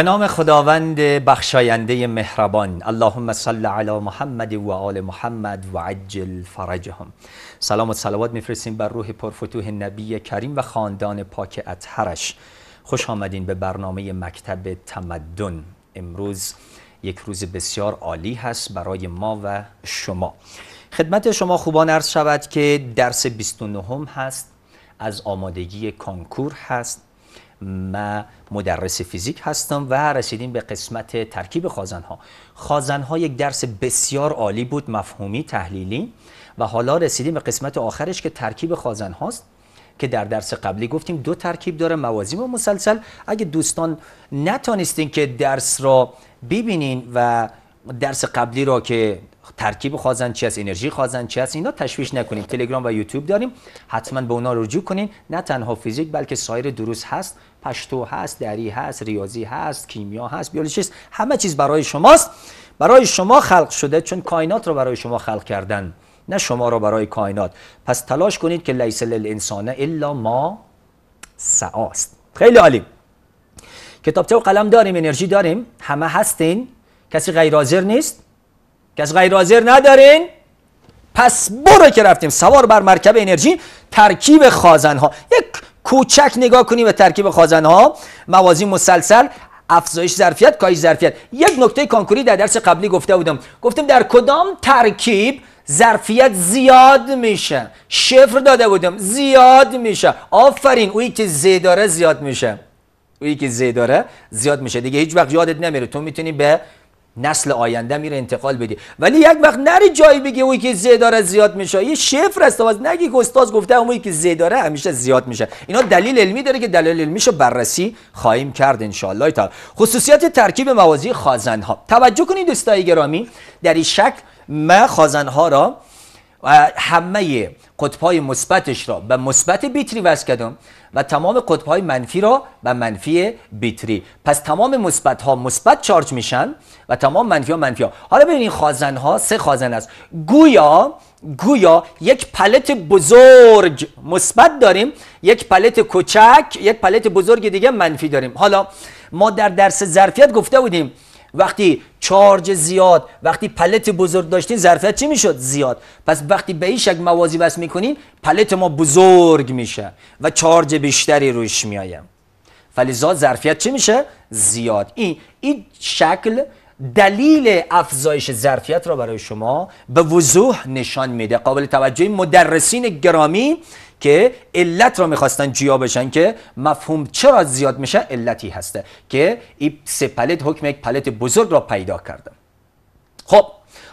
به نام خداوند بخشاینده مهربان اللهم صل علی محمد و آل محمد و عجل فرجهم سلام و صلوات میفرستیم بر روح پرفتوه نبی کریم و خاندان پاک اطهرش خوش آمدین به برنامه مکتب تمدن امروز یک روز بسیار عالی هست برای ما و شما خدمت شما خوبان عرض شود که درس 29 هست از آمادگی کنکور هست من مدرس فیزیک هستم و رسیدیم به قسمت ترکیب خازنها خازنها یک درس بسیار عالی بود مفهومی تحلیلی و حالا رسیدیم به قسمت آخرش که ترکیب خازن هاست که در درس قبلی گفتیم دو ترکیب داره موازی و مسلسل اگه دوستان نتانستین که درس را ببینین و درس قبلی را که ترکیب چی است انرژی چی است اینا تشویش نکنید تلگرام و یوتیوب داریم حتما به اونا رجوع کنین نه تنها فیزیک بلکه سایر دروس هست پشتو هست دری هست ریاضی هست کیمیا هست بیولوژی هست همه چیز برای شماست برای شما خلق شده چون کائنات رو برای شما خلق کردن نه شما رو برای کائنات پس تلاش کنید که لیس للانسان الا ما سعاست خیلی عالی کتابچه و قلم داریم انرژی داریم همه هستین کسی غیر حاضر نیست از غیر حاضر ندارین پس برو که رفتیم سوار بر مرکب انرژی ترکیب خازن ها یک کوچک نگاه کنیم به ترکیب خازن ها موازی مسلسل افزایش ظرفیت کاهش ظرفیت یک نکته کانکوری در درس قبلی گفته بودم گفتم در کدام ترکیب ظرفیت زیاد میشه شفر داده بودم زیاد میشه آفرین اویی که زیداره داره زیاد میشه اویی که زی داره زیاد میشه دیگه هیچ وقت یادت نمیره تو میتونی به نسل آینده میره انتقال بدی ولی یک وقت نری جایی بگی اوی که زی داره زیاد میشه یه شفر است باز نگی که استاد گفته اوی که زی داره همیشه زیاد میشه اینا دلیل علمی داره که دلیل علمیشو بررسی خواهیم کرد ان تا خصوصیت ترکیب موازی خازن ها توجه کنید دوستای گرامی در این شکل ما خازن ها را و همه قطبهای مثبتش را به مثبت بیتری وصل کردم و تمام قطبهای منفی را به منفی بیتری پس تمام مثبت ها مثبت چارج میشن و تمام منفی ها منفی ها حالا ببینید این خازن ها سه خازن است گویا گویا یک پلت بزرگ مثبت داریم یک پلت کوچک یک پلت بزرگ دیگه منفی داریم حالا ما در درس ظرفیت گفته بودیم وقتی چارج زیاد وقتی پلت بزرگ داشتین ظرفیت چی میشد زیاد پس وقتی به این شکل موازی بس میکنین پلت ما بزرگ میشه و چارج بیشتری روش میایم فلزا ظرفیت چی میشه زیاد این این شکل دلیل افزایش ظرفیت را برای شما به وضوح نشان میده قابل توجه مدرسین گرامی که علت را میخواستن جیا بشن که مفهوم چرا زیاد میشه علتی هسته که این سه پلت حکم یک پلت بزرگ را پیدا کردم خب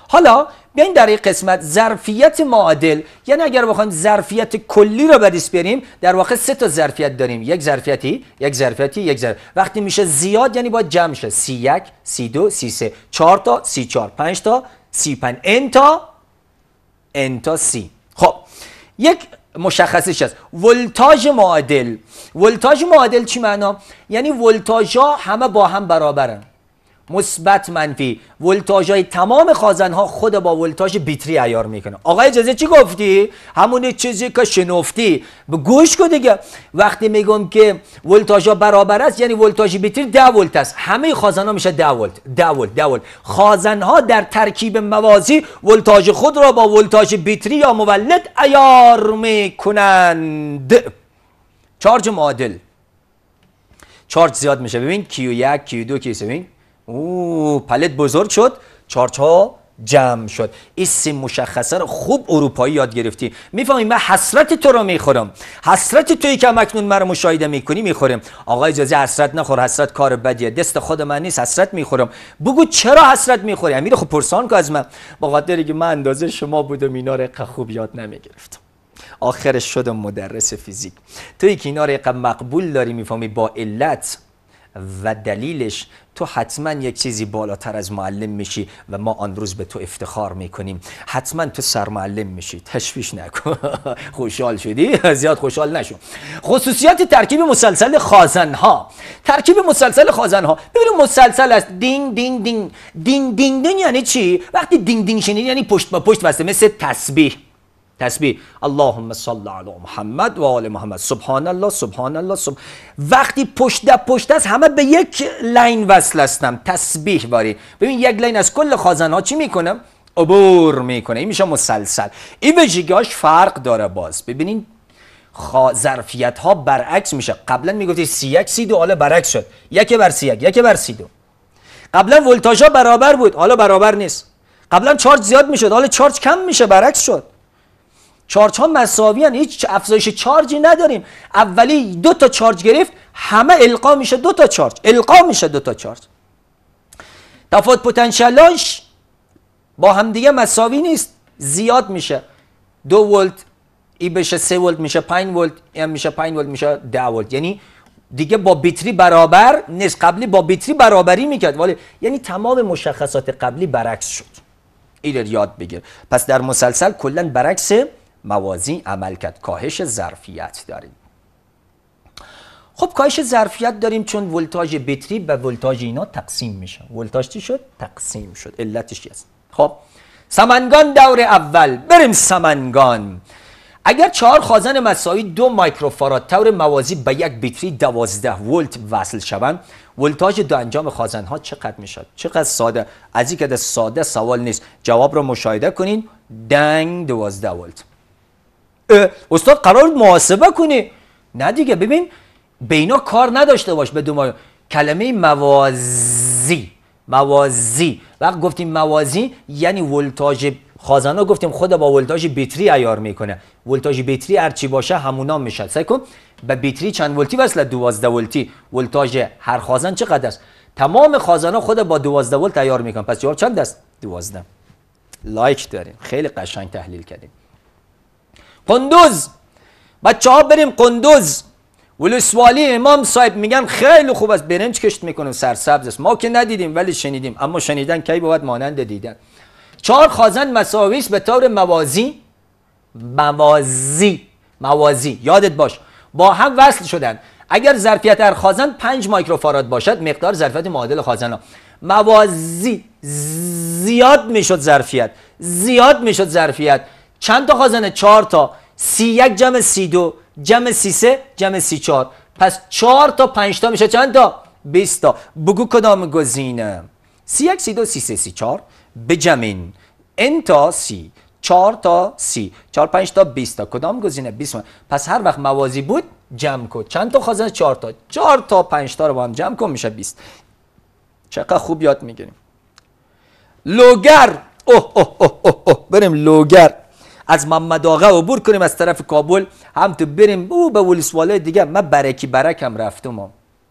حالا بیاین در این قسمت ظرفیت معادل یعنی اگر بخوایم ظرفیت کلی رو بدیس بریم در واقع سه تا ظرفیت داریم یک ظرفیتی یک ظرفیتی یک ظرف وقتی میشه زیاد یعنی باید جمع شه سی یک سی دو سی سه چهار تا سی چهار پنج تا سی پنج انتا انتا سی خب یک مشخصش هست ولتاژ معادل ولتاژ معادل چی معنا یعنی ولتاژ ها همه با هم برابرن مثبت منفی ولتاژ های تمام خازن ها خود با ولتاژ بیتری ایار میکنه آقای اجازه چی گفتی همون چیزی که شنفتی به گوش کن دیگه وقتی میگم که ولتاژ ها برابر است یعنی ولتاژ بیتری 10 ولت است همه خازن ها میشه 10 ولت 10 ولت 10 ولت خازن ها در ترکیب موازی ولتاژ خود را با ولتاژ بیتری یا مولد عیار میکنند چارج معادل چارج زیاد میشه ببین کیو 1 کیو 2 کیو 3 او پلت بزرگ شد ها جمع شد این مشخصه رو خوب اروپایی یاد گرفتی میفهمی من حسرت تو رو میخورم حسرت توی که مکنون مرا مشاهده میکنی میخورم آقا اجازه حسرت نخور حسرت کار بدیه دست خود من نیست حسرت میخورم بگو چرا حسرت میخوری امیر خب پرسان که از من با قدره که من اندازه شما بودم اینا رو خوب یاد نمیگرفتم آخرش شدم مدرس فیزیک توی که اینا مقبول داری میفهمی با علت و دلیلش تو حتما یک چیزی بالاتر از معلم میشی و ما آن روز به تو افتخار میکنیم حتما تو سرمعلم میشی تشویش نکن خوشحال شدی زیاد خوشحال نشو خصوصیات ترکیب مسلسل خازنها ها ترکیب مسلسل خازنها ها ببینید مسلسل است دینگ دین دینگ دینگ دین دین یعنی چی وقتی دینگ دینگ شنید یعنی پشت با پشت واسه مثل تسبیح تسبیح اللهم صل علی محمد و آل محمد سبحان الله سبحان الله سب... وقتی پشت ده پشت است همه به یک لین وصل هستم تسبیح باری ببین یک لین از کل خازن چی میکنم عبور میکنه این میشه مسلسل این ویژگیاش فرق داره باز ببینین ظرفیت ها برعکس میشه قبلا میگفتی سی یک سی دو حالا برعکس شد یک بر سی یک یک بر سی دو قبلا ولتاژ برابر بود حالا برابر نیست قبلا چارج زیاد میشد حالا چارج کم میشه برعکس شد چارچ مساوی هن. هیچ افزایش چارجی نداریم اولی دو تا چارج گرفت همه القا میشه دو تا چارج القا میشه دو تا چارج تفاوت پتانسیلاش با همدیگه مساوی نیست زیاد میشه دو ولت ای بشه سه ولت میشه 5 ولت این میشه 5 ولت میشه 10 ولت یعنی دیگه با بیتری برابر نیست قبلی با بیتری برابری میکرد ولی یعنی تمام مشخصات قبلی برعکس شد این یاد بگیر پس در مسلسل کلا برعکس موازی عمل کرد کاهش ظرفیت داریم خب کاهش ظرفیت داریم چون ولتاژ بتری به ولتاژ اینا تقسیم میشه ولتاژ چی شد تقسیم شد علتش است خب سمنگان دور اول بریم سمنگان اگر چهار خازن مساوی دو مایکروفاراد تور موازی به یک بتری دوازده ولت وصل شوند ولتاژ دو انجام خازن ها چقدر میشد چقدر ساده از این که ساده سوال نیست جواب را مشاهده کنین دنگ دوازده ولت استاد قرار محاسبه کنی نه دیگه ببین بینا کار نداشته باش به کلمه موازی موازی وقت گفتیم موازی یعنی ولتاژ خازانه گفتیم خود با ولتاژ بیتری عیار میکنه ولتاژ بیتری هر چی باشه همونا میشه سعی کن به بیتری چند ولتی وصله 12 ولتی ولتاژ هر خازن چقدر است تمام خازانه خود با 12 ولت عیار میکنه پس جواب چند است 12 لایک داریم خیلی قشنگ تحلیل کردیم قندوز بچه ها بریم قندوز ولسوالی امام صاحب میگن خیلی خوب است برنج کشت میکنه سرسبز است ما که ندیدیم ولی شنیدیم اما شنیدن کی بود مانند دیدن چهار خازن مساویش به طور موازی موازی موازی یادت باش با هم وصل شدن اگر ظرفیت هر خازن 5 مایکروفاراد باشد مقدار ظرفیت معادل خازن ها موازی زیاد میشد ظرفیت زیاد میشد ظرفیت چند تا خازنه چهار تا سی یک جمع سی دو جمع سی سه جمع سی چهار پس چهار تا پنج تا میشه چند تا 20 تا بگو کدام گزینه سی یک سی دو سی سه سی چهار بجمین تا سی چهار تا سی چهار پنج تا 20 تا کدام گزینه 20 پس هر وقت موازی بود جمع کن چند تا خازنه چهار تا چهار تا پنج تا رو با هم جمع کن میشه 20 چقدر خوب یاد میگیریم لوگر اوه اوه اوه اوه بریم لوگر از محمد آقا عبور کنیم از طرف کابل هم تو بریم او به ولسوالای دیگه من برکی برکم رفتم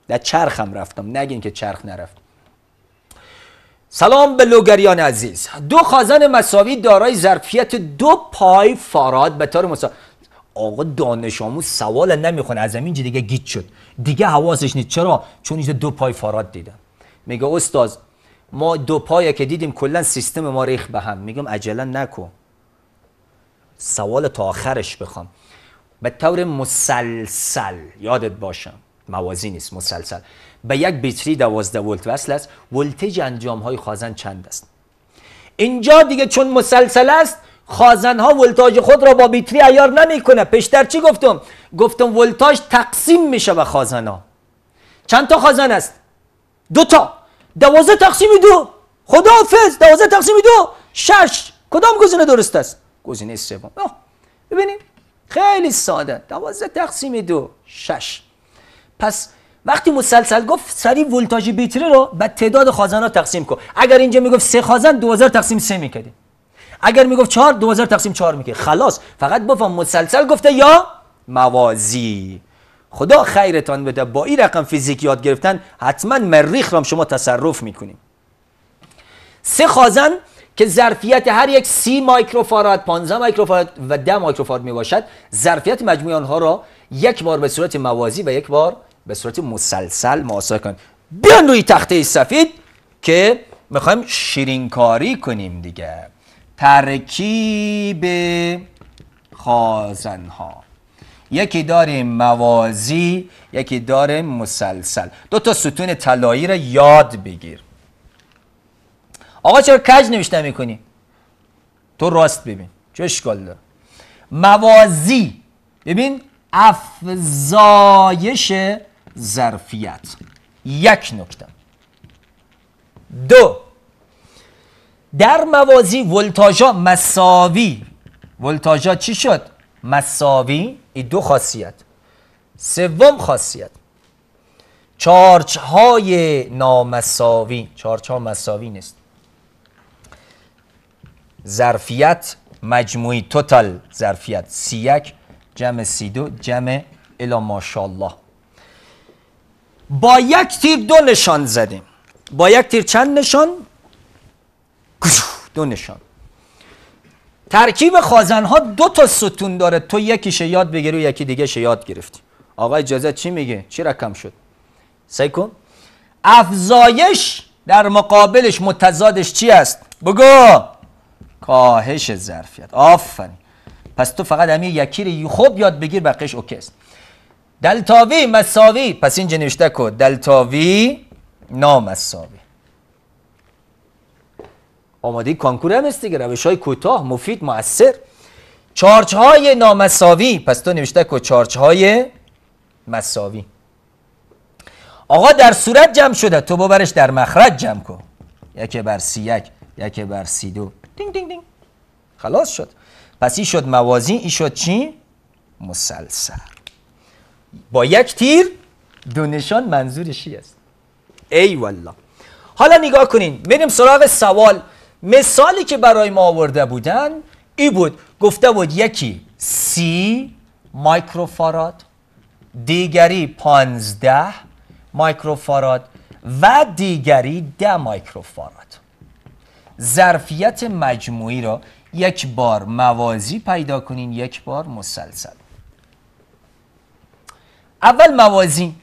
در هم رفتم نگین که چرخ نرفت سلام به لوگریان عزیز دو خازن مساوی دارای ظرفیت دو پای فاراد به طور مساوی آقا دانش آموز سوال نمیخونه از همینجا دیگه گیت شد دیگه حواسش نیست چرا چون اینجا دو پای فاراد دیدم میگه استاد ما دو پای که دیدیم کلا سیستم ما ریخ به هم میگم عجله نکن سوال تا آخرش بخوام به طور مسلسل یادت باشم موازی نیست مسلسل به یک بیتری دوازده ولت وصل است ولتج انجام های خازن چند است اینجا دیگه چون مسلسل است خازن ها ولتاژ خود را با بیتری ایار نمیکنه پیشتر چی گفتم گفتم ولتاژ تقسیم میشه به خازن ها چند تا خازن است دو تا دوازده تقسیم دو خدا خداحافظ دوازده تقسیم دو شش کدام گزینه درست است گزینه سوم ببینید خیلی ساده دوازده تقسیم دو شش پس وقتی مسلسل گفت سری ولتاژ بیتره رو به تعداد ها تقسیم کن اگر اینجا میگفت سه خازن 2000 تقسیم سه میکردی. اگر میگفت چهار 2000 تقسیم چهار میکرد خلاص فقط بفهم مسلسل گفته یا موازی خدا خیرتان بده با این رقم فیزیک یاد گرفتن حتما مریخ را شما تصرف میکنیم سه خازن که ظرفیت هر یک سی میکروفاراد، 15 میکروفاراد و 10 مایکروفارد می باشد ظرفیت مجموعی آنها را یک بار به صورت موازی و یک بار به صورت مسلسل محاسبه کنید بیان روی تخته سفید که میخوایم شیرینکاری کنیم دیگه ترکیب خازنها یکی داریم موازی یکی داریم مسلسل دو تا ستون طلایی را یاد بگیر آقا چرا کج نوشته میکنی تو راست ببین چه اشکال داره موازی ببین افزایش ظرفیت یک نکته دو در موازی ولتاژا مساوی ولتاژا چی شد مساوی این دو خاصیت سوم خاصیت چارچ های نامساوی چارچ ها مساوی نیست ظرفیت مجموعی توتال ظرفیت سی یک جمع سی دو جمع الا ماشاءالله با یک تیر دو نشان زدیم با یک تیر چند نشان دو نشان ترکیب خوازنها ها دو تا ستون داره تو یکیشه یاد بگیر و یکی دیگه یاد گرفتی آقای اجازه چی میگه چی رقم شد سعی کن افزایش در مقابلش متضادش چی است بگو کاهش ظرفیت آفرین پس تو فقط همین یکی رو خوب یاد بگیر بقیش است دلتاوی مساوی پس اینجا نوشته کن دلتاوی نامساوی آماده کانکور هم است دیگه روش های کوتاه مفید مؤثر چارچ های نامساوی پس تو نوشته کو چارچ های مساوی آقا در صورت جمع شده تو ببرش در مخرج جمع کن یک بر سی یک یک بر سی دو دینگ دینگ دینگ خلاص شد پس این شد موازی این شد چی؟ مسلسل با یک تیر دو نشان منظور چی است ای والله حالا نگاه کنین بریم سراغ سوال مثالی که برای ما آورده بودن ای بود گفته بود یکی سی مایکروفاراد دیگری پانزده مایکروفاراد و دیگری ده مایکروفاراد ظرفیت مجموعی را یک بار موازی پیدا کنین یک بار مسلسل اول موازی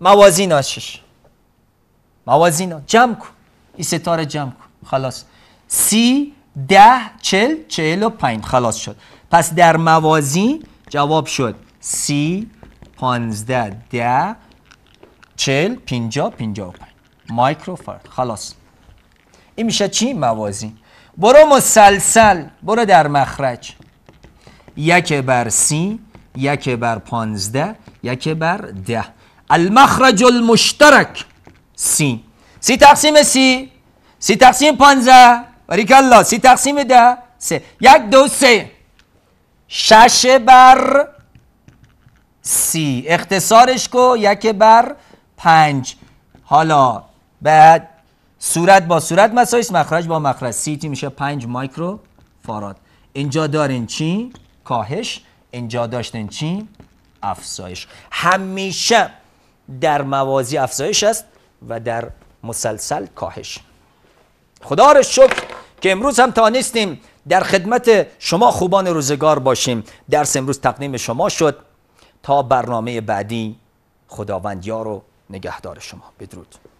موازی ناشش موازی نا جمع کن این ستاره جمع کن خلاص سی ده چل چل و پنج خلاص شد پس در موازی جواب شد سی پانزده ده چل پینجا پینجا و پنج فرد خلاص این میشه چی موازی برو مسلسل برو در مخرج یک بر سی یک بر پانزده یک بر ده المخرج المشترک سی سی تقسیم سی سی تقسیم پانزده الله سی تقسیم ده سه یک دو سه شش بر سی اختصارش کو یک بر پنج حالا بعد صورت با صورت مسایس مخرج با مخرج سیتی میشه 5 مایکرو فاراد اینجا دارین چی کاهش اینجا داشتین چی افزایش همیشه در موازی افزایش است و در مسلسل کاهش خدا را شکر که امروز هم تا در خدمت شما خوبان روزگار باشیم درس امروز تقدیم شما شد تا برنامه بعدی خداوند یار و نگهدار شما بدرود